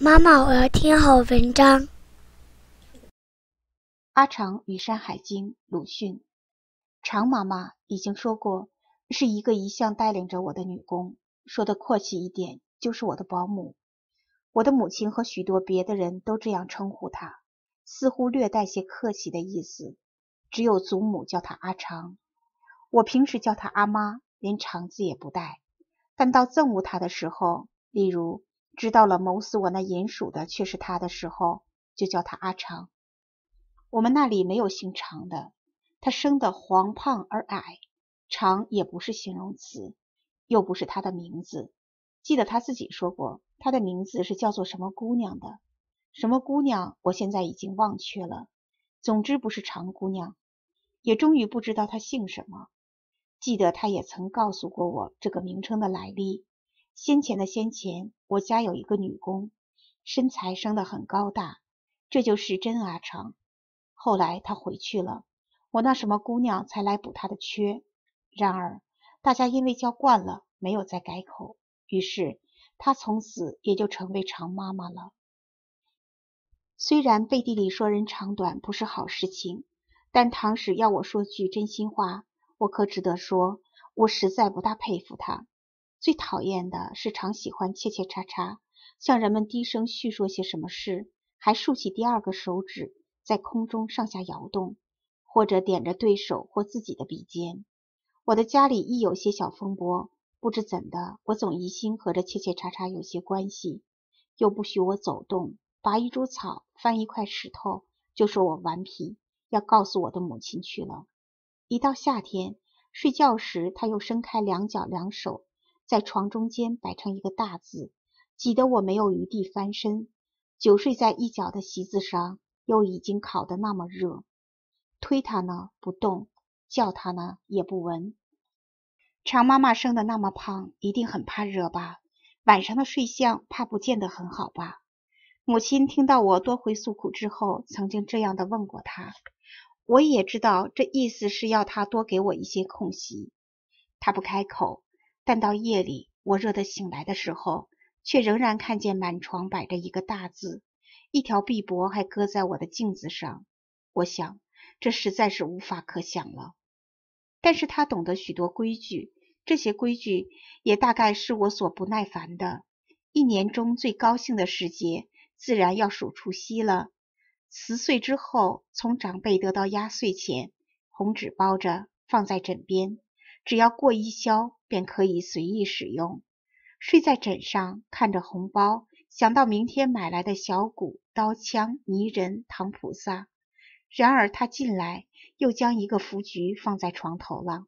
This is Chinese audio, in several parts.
妈妈，我要听好文章。《阿长与山海经》鲁迅。长妈妈已经说过，是一个一向带领着我的女工，说的阔气一点，就是我的保姆。我的母亲和许多别的人都这样称呼她，似乎略带些客气的意思。只有祖母叫她阿长，我平时叫她阿妈，连长字也不带。但到憎恶她的时候，例如。知道了谋死我那银鼠的却是他的时候，就叫他阿长。我们那里没有姓长的，他生的黄胖而矮，长也不是形容词，又不是他的名字。记得他自己说过，他的名字是叫做什么姑娘的，什么姑娘，我现在已经忘却了。总之不是长姑娘，也终于不知道他姓什么。记得他也曾告诉过我这个名称的来历，先前的先前。我家有一个女工，身材生得很高大，这就是真阿长。后来她回去了，我那什么姑娘才来补她的缺。然而大家因为叫惯了，没有再改口，于是她从此也就成为长妈妈了。虽然背地里说人长短不是好事情，但唐史要我说句真心话，我可只得说，我实在不大佩服她。最讨厌的是，常喜欢切切嚓嚓，向人们低声叙说些什么事，还竖起第二个手指在空中上下摇动，或者点着对手或自己的鼻尖。我的家里一有些小风波，不知怎的，我总疑心和这切切嚓嚓有些关系。又不许我走动，拔一株草，翻一块石头，就说我顽皮，要告诉我的母亲去了。一到夏天，睡觉时他又伸开两脚两手。在床中间摆成一个大字，挤得我没有余地翻身。久睡在一角的席子上，又已经烤得那么热，推他呢不动，叫他呢也不闻。长妈妈生的那么胖，一定很怕热吧？晚上的睡相怕不见得很好吧？母亲听到我多回诉苦之后，曾经这样的问过他。我也知道这意思是要他多给我一些空隙，他不开口。但到夜里，我热得醒来的时候，却仍然看见满床摆着一个大字，一条臂膊还搁在我的镜子上。我想，这实在是无法可想了。但是他懂得许多规矩，这些规矩也大概是我所不耐烦的。一年中最高兴的时节，自然要数除夕了。辞岁之后，从长辈得到压岁钱，红纸包着，放在枕边。只要过一宵，便可以随意使用。睡在枕上，看着红包，想到明天买来的小鼓、刀枪、泥人、唐菩萨。然而他进来，又将一个福局放在床头了。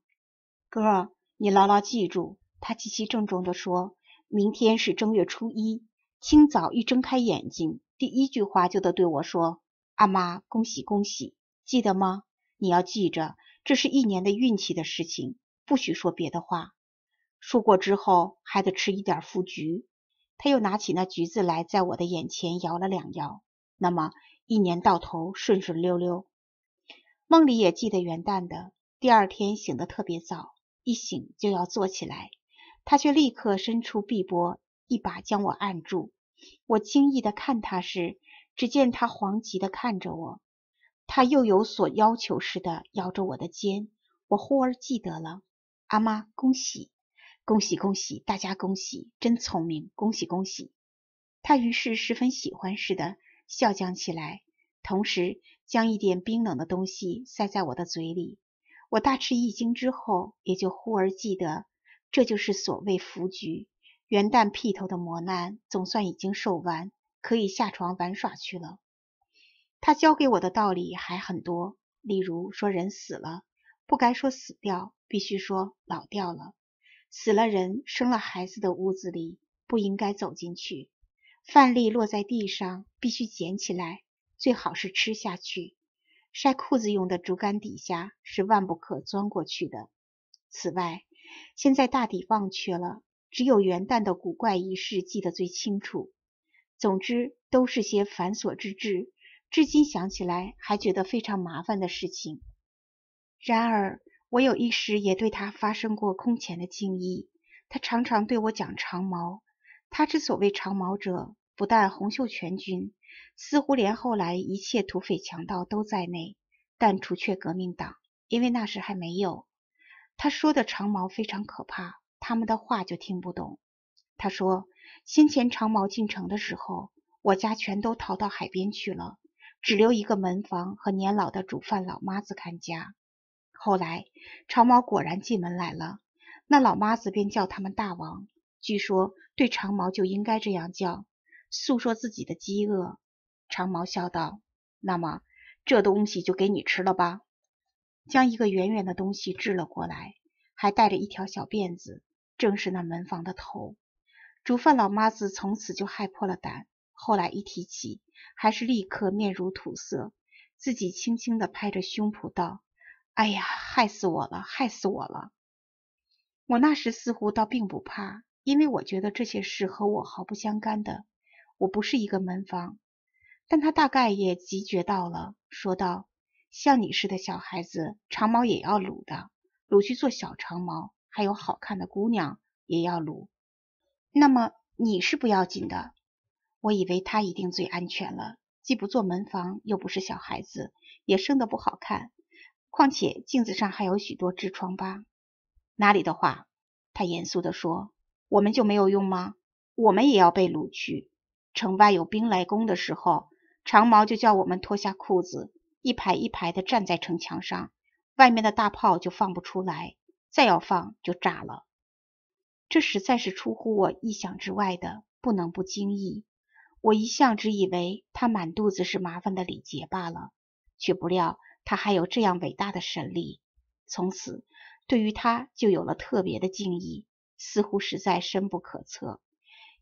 哥，你牢牢记住，他极其郑重地说：“明天是正月初一，清早一睁开眼睛，第一句话就得对我说：‘阿妈，恭喜恭喜！’记得吗？你要记着，这是一年的运气的事情。”不许说别的话。说过之后，还得吃一点富菊。他又拿起那橘子来，在我的眼前摇了两摇。那么一年到头顺顺溜溜。梦里也记得元旦的第二天，醒得特别早，一醒就要坐起来。他却立刻伸出臂膊，一把将我按住。我惊异的看他时，只见他惶急的看着我。他又有所要求似的，摇着我的肩。我忽而记得了。阿妈，恭喜，恭喜，恭喜，大家恭喜，真聪明，恭喜，恭喜。他于是十分喜欢似的笑讲起来，同时将一点冰冷的东西塞在我的嘴里。我大吃一惊之后，也就忽而记得，这就是所谓福局。元旦劈头的磨难总算已经受完，可以下床玩耍去了。他教给我的道理还很多，例如说，人死了，不该说死掉。必须说老掉了，死了人生了孩子的屋子里不应该走进去。饭粒落在地上必须捡起来，最好是吃下去。晒裤子用的竹竿底下是万不可钻过去的。此外，现在大抵忘却了，只有元旦的古怪仪式记得最清楚。总之，都是些繁琐之至，至今想起来还觉得非常麻烦的事情。然而。我有一时也对他发生过空前的敬意。他常常对我讲长毛。他之所谓长毛者，不但洪秀全军，似乎连后来一切土匪强盗都在内，但除却革命党，因为那时还没有。他说的长毛非常可怕，他们的话就听不懂。他说先前长毛进城的时候，我家全都逃到海边去了，只留一个门房和年老的煮饭老妈子看家。后来，长毛果然进门来了，那老妈子便叫他们大王。据说对长毛就应该这样叫，诉说自己的饥饿。长毛笑道：“那么这东西就给你吃了吧。”将一个圆圆的东西掷了过来，还带着一条小辫子，正是那门房的头。煮饭老妈子从此就害破了胆，后来一提起，还是立刻面如土色，自己轻轻的拍着胸脯道。哎呀，害死我了，害死我了！我那时似乎倒并不怕，因为我觉得这些事和我毫不相干的。我不是一个门房，但他大概也急觉到了，说道：“像你似的小孩子，长毛也要撸的，撸去做小长毛；还有好看的姑娘也要撸。那么你是不要紧的，我以为他一定最安全了，既不做门房，又不是小孩子，也生得不好看。”况且镜子上还有许多痔疮疤，哪里的话？他严肃地说：“我们就没有用吗？我们也要被掳去。城外有兵来攻的时候，长毛就叫我们脱下裤子，一排一排地站在城墙上，外面的大炮就放不出来，再要放就炸了。”这实在是出乎我意想之外的，不能不惊异。我一向只以为他满肚子是麻烦的礼节罢了，却不料。他还有这样伟大的神力，从此对于他就有了特别的敬意，似乎实在深不可测。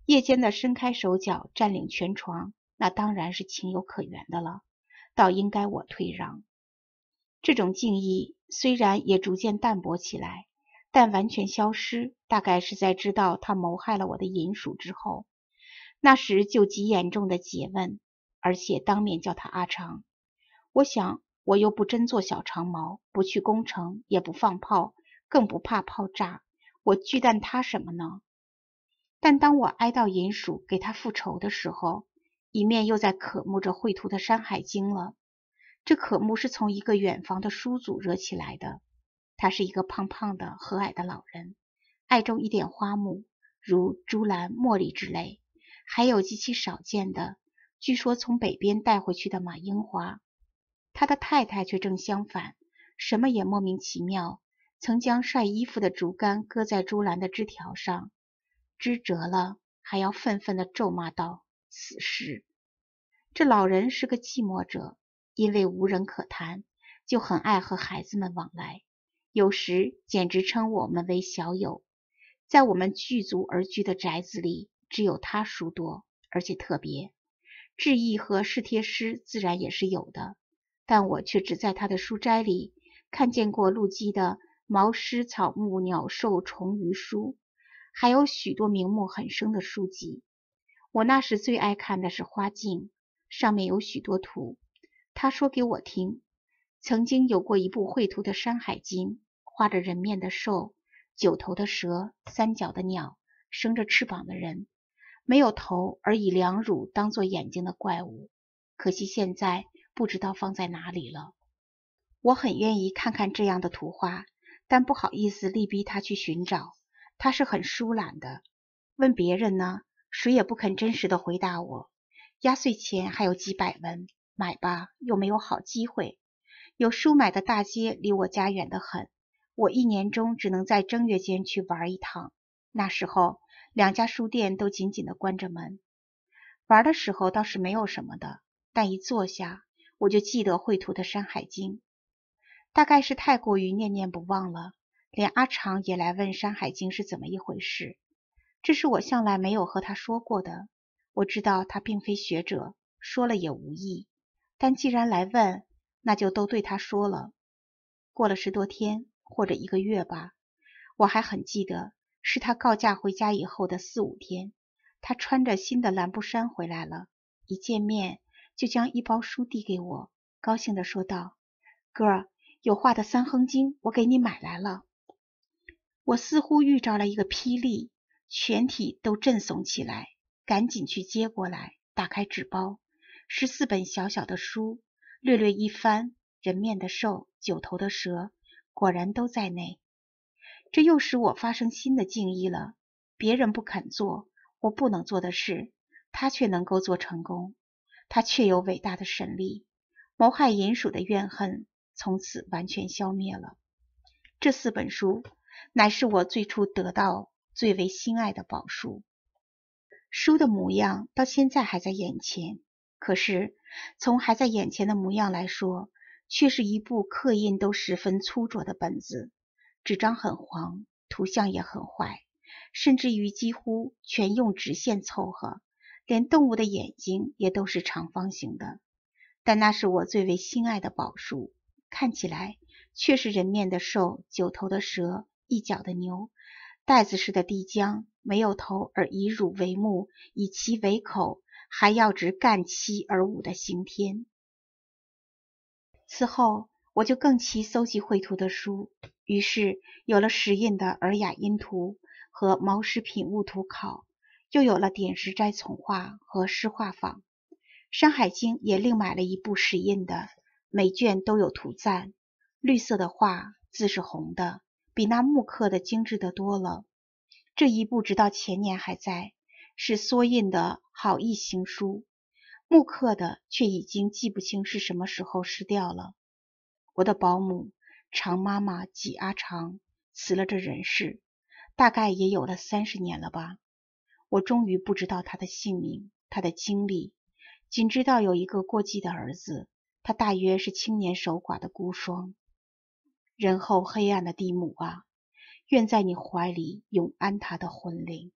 夜间的伸开手脚占领全床，那当然是情有可原的了，倒应该我退让。这种敬意虽然也逐渐淡薄起来，但完全消失，大概是在知道他谋害了我的银鼠之后。那时就极严重的诘问，而且当面叫他阿长。我想。我又不真做小长矛，不去攻城，也不放炮，更不怕炮炸。我惧惮他什么呢？但当我哀悼银鼠，给他复仇的时候，一面又在渴慕着绘图的《山海经》了。这渴慕是从一个远房的叔祖惹起来的。他是一个胖胖的和蔼的老人，爱种一点花木，如竹兰、茉莉之类，还有极其少见的，据说从北边带回去的马樱花。他的太太却正相反，什么也莫名其妙。曾将晒衣服的竹竿搁在竹篮的枝条上，枝折了，还要愤愤地咒骂道：“死尸！”这老人是个寂寞者，因为无人可谈，就很爱和孩子们往来，有时简直称我们为小友。在我们聚族而居的宅子里，只有他书多，而且特别，志异和试帖师自然也是有的。但我却只在他的书斋里看见过陆机的《毛诗草木鸟兽虫鱼书》，还有许多名目很生的书籍。我那时最爱看的是《花镜》，上面有许多图。他说给我听，曾经有过一部绘图的《山海经》，画着人面的兽、九头的蛇、三角的鸟、生着翅膀的人，没有头而以两乳当做眼睛的怪物。可惜现在。不知道放在哪里了。我很愿意看看这样的图画，但不好意思力逼他去寻找。他是很疏懒的。问别人呢，谁也不肯真实的回答我。压岁钱还有几百文，买吧，又没有好机会。有书买的大街离我家远得很，我一年中只能在正月间去玩一趟。那时候两家书店都紧紧的关着门。玩的时候倒是没有什么的，但一坐下。我就记得绘图的《山海经》，大概是太过于念念不忘了，连阿长也来问《山海经》是怎么一回事。这是我向来没有和他说过的。我知道他并非学者，说了也无益。但既然来问，那就都对他说了。过了十多天，或者一个月吧，我还很记得，是他告假回家以后的四五天，他穿着新的蓝布衫回来了，一见面。就将一包书递给我，高兴地说道：“哥，有画的《三横经》，我给你买来了。”我似乎遇着了一个霹雳，全体都震悚起来，赶紧去接过来，打开纸包，是四本小小的书。略略一翻，人面的兽，九头的蛇，果然都在内。这又使我发生新的敬意了：别人不肯做，我不能做的事，他却能够做成功。他确有伟大的神力，谋害银鼠的怨恨从此完全消灭了。这四本书乃是我最初得到最为心爱的宝书，书的模样到现在还在眼前。可是从还在眼前的模样来说，却是一部刻印都十分粗拙的本子，纸张很黄，图像也很坏，甚至于几乎全用直线凑合。连动物的眼睛也都是长方形的，但那是我最为心爱的宝书，看起来却是人面的兽、九头的蛇、一脚的牛、袋子似的地浆，没有头而以乳为目，以其为口，还要直干七而舞的刑天。此后，我就更其搜集绘图的书，于是有了石印的《尔雅音图》和《毛诗品物图考》。又有了《点石斋丛画》和《诗画坊。《山海经》也另买了一部石印的，每卷都有图赞，绿色的画，字是红的，比那木刻的精致得多了。这一部直到前年还在，是缩印的好意行书，木刻的却已经记不清是什么时候失掉了。我的保姆长妈妈即阿长，辞了这人世，大概也有了三十年了吧。我终于不知道他的姓名，他的经历，仅知道有一个过继的儿子，他大约是青年守寡的孤孀。人后黑暗的地母啊，愿在你怀里永安他的魂灵。